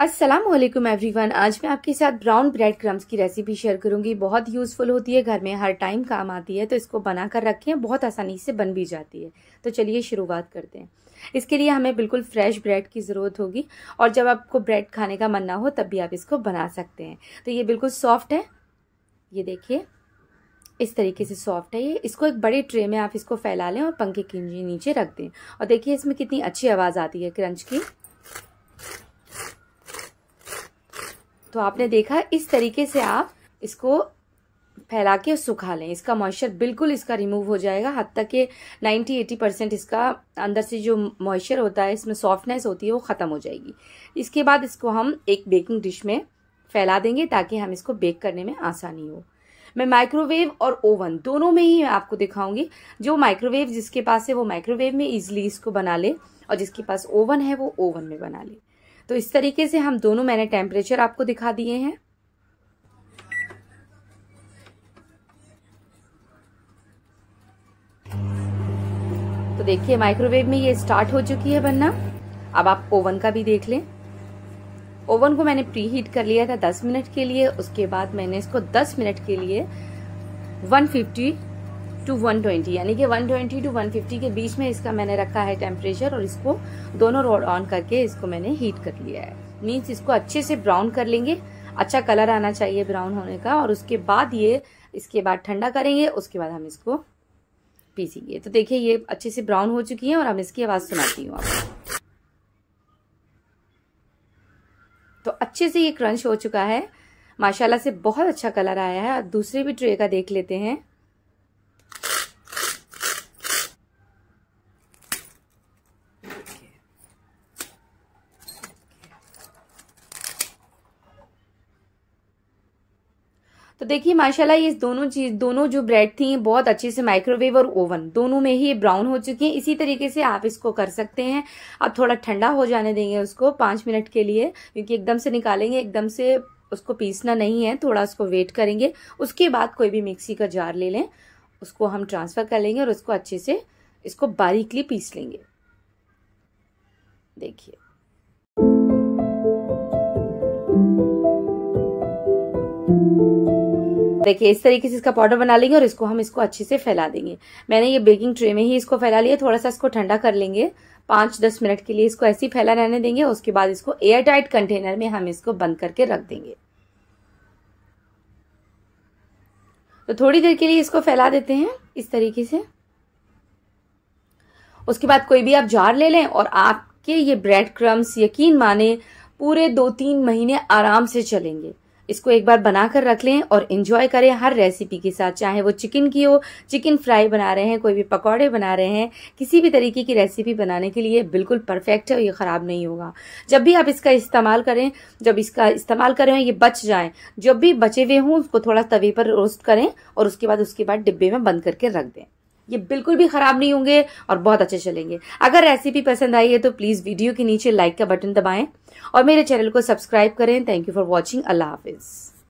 Aslam everyone आज मैं आपके साथ ब्राउन ब्रेड क्रम्स की रेसिपी शेयर करूंगी बहुत यूज़फुल होती है घर में हर टाइम काम आती है तो इसको बना कर रखें बहुत आसानी से बन भी जाती है तो चलिए शुरुआत करते हैं इसके लिए हमें बिल्कुल फ्रेश ब्रेड की ज़रूरत होगी और जब आपको ब्रेड खाने का मन ना हो तब भी आप इसको बना सकते हैं तो ये बिल्कुल सॉफ्ट है ये देखिए इस तरीके से सॉफ्ट है ये इसको एक बड़े ट्रे में आप इसको फैला लें और पंखे के नीचे रख दें और देखिए इसमें कितनी अच्छी आवाज़ आती है क्रंच की तो आपने देखा इस तरीके से आप इसको फैला के सुखा लें इसका मॉइस्चर बिल्कुल इसका रिमूव हो जाएगा हद तक के 90-80 परसेंट इसका अंदर से जो मॉइस्चर होता है इसमें सॉफ्टनेस होती है वो ख़त्म हो जाएगी इसके बाद इसको हम एक बेकिंग डिश में फैला देंगे ताकि हम इसको बेक करने में आसानी हो मैं माइक्रोवेव और ओवन दोनों में ही आपको दिखाऊंगी जो माइक्रोवेव जिसके पास है वो माइक्रोवेव में इजिली इसको बना ले और जिसके पास ओवन है वो ओवन में बना ले तो इस तरीके से हम दोनों मैंने टेम्परेचर आपको दिखा दिए हैं तो देखिए माइक्रोवेव में ये स्टार्ट हो चुकी है बनना अब आप ओवन का भी देख लें ओवन को मैंने प्री हीट कर लिया था 10 मिनट के लिए उसके बाद मैंने इसको 10 मिनट के लिए 150 टू 120 यानी कि 120 टू 150 के बीच में इसका मैंने रखा है टेम्परेचर और इसको दोनों रोड ऑन करके इसको मैंने हीट कर लिया है मीन्स इसको अच्छे से ब्राउन कर लेंगे अच्छा कलर आना चाहिए ब्राउन होने का और उसके बाद ये इसके बाद ठंडा करेंगे उसके बाद हम इसको पीसेंगे तो देखिए ये अच्छे से ब्राउन हो चुकी है और हम इसकी आवाज़ सुनाती हूँ आपको तो अच्छे से ये क्रंच हो चुका है माशाल्लाह से बहुत अच्छा कलर आया है दूसरे भी ट्रे का देख लेते हैं तो देखिए माशाल्लाह ये दोनों चीज दोनों जो ब्रेड थी बहुत अच्छे से माइक्रोवेव और ओवन दोनों में ही ब्राउन हो चुकी हैं इसी तरीके से आप इसको कर सकते हैं अब थोड़ा ठंडा हो जाने देंगे उसको पाँच मिनट के लिए क्योंकि एकदम से निकालेंगे एकदम से उसको पीसना नहीं है थोड़ा उसको वेट करेंगे उसके बाद कोई भी मिक्सी का जार ले लें उसको हम ट्रांसफ़र कर लेंगे और उसको अच्छे से इसको बारीकली पीस लेंगे देखिए thank you देखिए इस तरीके से इसका पाउडर बना लेंगे और इसको हम इसको अच्छे से फैला देंगे मैंने ये बेकिंग ट्रे में ही इसको फैला लिया थोड़ा सा इसको ठंडा कर लेंगे पांच दस मिनट के लिए इसको ऐसे ही फैला रहने देंगे उसके बाद इसको एयर टाइट कंटेनर में हम इसको बंद करके रख देंगे तो थोड़ी देर के लिए इसको फैला देते हैं इस तरीके से उसके बाद कोई भी आप जार ले लें और आपके ये ब्रेड क्रम्स यकीन माने पूरे दो तीन महीने आराम से चलेंगे इसको एक बार बना कर रख लें और इन्जॉय करें हर रेसिपी के साथ चाहे वो चिकन की हो चिकन फ्राई बना रहे हैं कोई भी पकौड़े बना रहे हैं किसी भी तरीके की रेसिपी बनाने के लिए बिल्कुल परफेक्ट है और ये ख़राब नहीं होगा जब भी आप इसका इस्तेमाल करें जब इसका इस्तेमाल करें ये बच जाए जब भी बचे हुए हों उसको थोड़ा तवे पर रोस्ट करें और उसके बाद उसके बाद डिब्बे में बंद करके रख दें ये बिल्कुल भी ख़राब नहीं होंगे और बहुत अच्छे चलेंगे अगर रेसिपी पसंद आई है तो प्लीज़ वीडियो के नीचे लाइक का बटन दबाएं और मेरे चैनल को सब्सक्राइब करें थैंक यू फॉर वॉचिंग अल्लाह हाफिज़